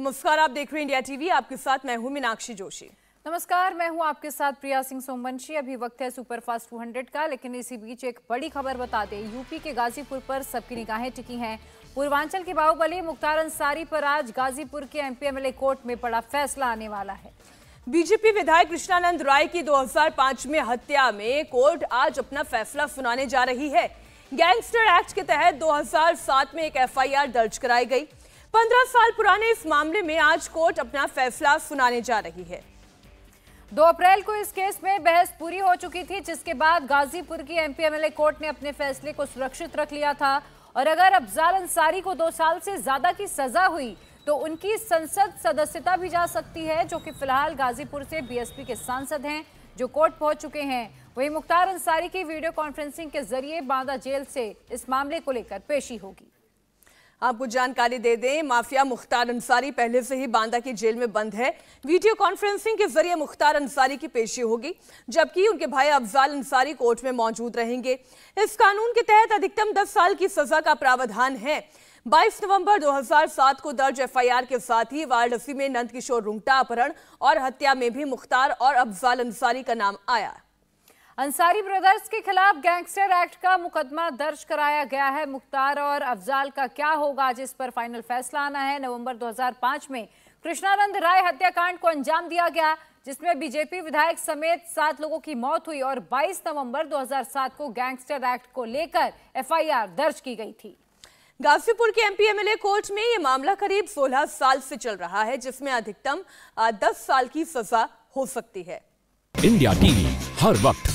नमस्कार आप देख रहे हैं इंडिया टीवी आपके साथ मैं हूं मीनाक्षी जोशी नमस्कार मैं हूं आपके साथ प्रिया सिंह सोमवंशी अभी वक्त है सुपरफास्ट 200 का लेकिन इसी बीच एक बड़ी खबर बता दें यूपी के गाजीपुर पर सबकी निगाहें टिकी हैं पूर्वांचल के बाहुबली मुख्तार अंसारी पर आज गाजीपुर के एम पी कोर्ट में बड़ा फैसला आने वाला है बीजेपी विधायक कृष्णानंद राय की दो में हत्या में कोर्ट आज अपना फैसला सुनाने जा रही है गैंगस्टर एक्ट के तहत दो में एक एफ दर्ज कराई गई पंद्रह साल पुराने इस मामले में आज कोर्ट अपना फैसला सुनाने जा रही है दो अप्रैल को इस केस में बहस पूरी हो चुकी थी जिसके बाद गाजीपुर की एमपीएमएलए कोर्ट ने अपने फैसले को सुरक्षित रख लिया था और अगर अफजाल अंसारी को दो साल से ज्यादा की सजा हुई तो उनकी संसद सदस्यता भी जा सकती है जो कि फिलहाल गाजीपुर से बीएसपी के सांसद हैं जो कोर्ट पहुंच चुके हैं वही मुख्तार अंसारी की वीडियो कॉन्फ्रेंसिंग के जरिए बांदा जेल से इस मामले को लेकर पेशी होगी आपको जानकारी दे दें माफिया मुख्तार अंसारी पहले से ही बांदा की जेल में बंद है वीडियो कॉन्फ्रेंसिंग के जरिए मुख्तार अंसारी की पेशी होगी जबकि उनके भाई अफजाल अंसारी कोर्ट में मौजूद रहेंगे इस कानून के तहत अधिकतम 10 साल की सजा का प्रावधान है 22 नवंबर 2007 को दर्ज एफआईआर के साथ ही वाराणसी में नंदकिशोर रुंगटा अपहरण और हत्या में भी मुख्तार और अफजाल अंसारी का नाम आया अंसारी ब्रदर्स के खिलाफ गैंगस्टर एक्ट का मुकदमा दर्ज कराया गया है मुख्तार और अफजाल का क्या होगा आज इस पर फाइनल फैसला आना है नवंबर 2005 में कृष्णानंद राय हत्याकांड को अंजाम दिया गया जिसमें बीजेपी विधायक समेत सात लोगों की मौत हुई और 22 नवंबर 2007 को गैंगस्टर एक्ट को लेकर एफआईआर दर्ज की गई थी गाजीपुर के एमपी एमएलए कोर्ट में ये मामला करीब 16 साल से चल रहा है जिसमें अधिकतम 10 साल की सजा हो सकती है इंडिया टीवी हर वक्त